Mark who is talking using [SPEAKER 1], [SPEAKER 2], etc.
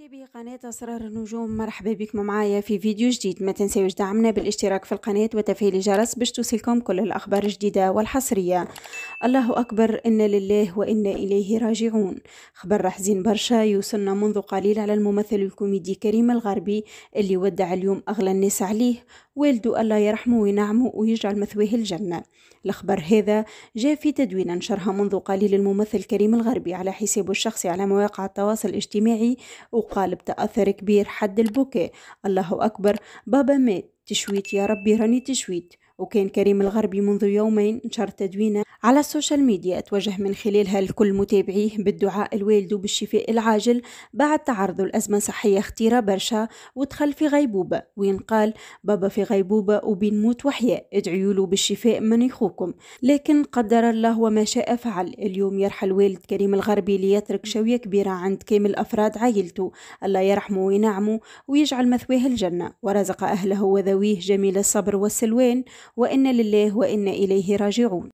[SPEAKER 1] متابعي قناة أسرار النجوم
[SPEAKER 2] مرحبا بكم معايا في فيديو جديد ما تنساوش دعمنا بالاشتراك في القناة وتفعيل الجرس باش توصلكم كل الأخبار الجديدة والحصرية الله أكبر إنا لله وإنا إليه راجعون خبر حزين برشا يوصلنا منذ قليل على الممثل الكوميدي كريم الغربي اللي ودع اليوم أغلى الناس عليه والده الله يرحمه وينعمه ويجعل مثواه الجنة الخبر هذا جاء في تدوين نشرها منذ قليل الممثل كريم الغربي على حسابه الشخصي على مواقع التواصل الاجتماعي وقال بتأثر كبير حد البكاء الله أكبر بابا مات تشويت يا ربي راني تشويت وكان كريم الغربي منذ يومين نشر تدوينه على السوشيال ميديا توجه من خلالها لكل متابعيه بالدعاء الوالد بالشفاء العاجل بعد تعرضه لأزمة صحية خطيرة برشا ودخل في غيبوبة وين قال بابا في غيبوبة وبين موت وحياة ادعيوا بالشفاء من يخوكم لكن قدر الله وما شاء فعل اليوم يرحل والد كريم الغربي ليترك شوية كبيرة عند كامل أفراد عائلته الله يرحمه وينعمه ويجعل مثواه الجنة ورزق أهله وذويه جميل الصبر والسلوان وإن لله وإن إليه راجعون